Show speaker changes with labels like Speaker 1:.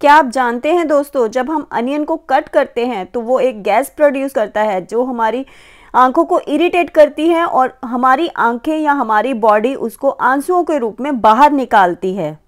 Speaker 1: क्या आप जानते हैं दोस्तों जब हम अनियन को कट करते हैं तो वो एक गैस प्रोड्यूस करता है जो हमारी आंखों को इरिटेट करती है और हमारी आंखें या हमारी बॉडी उसको आंसुओं के रूप में बाहर निकालती है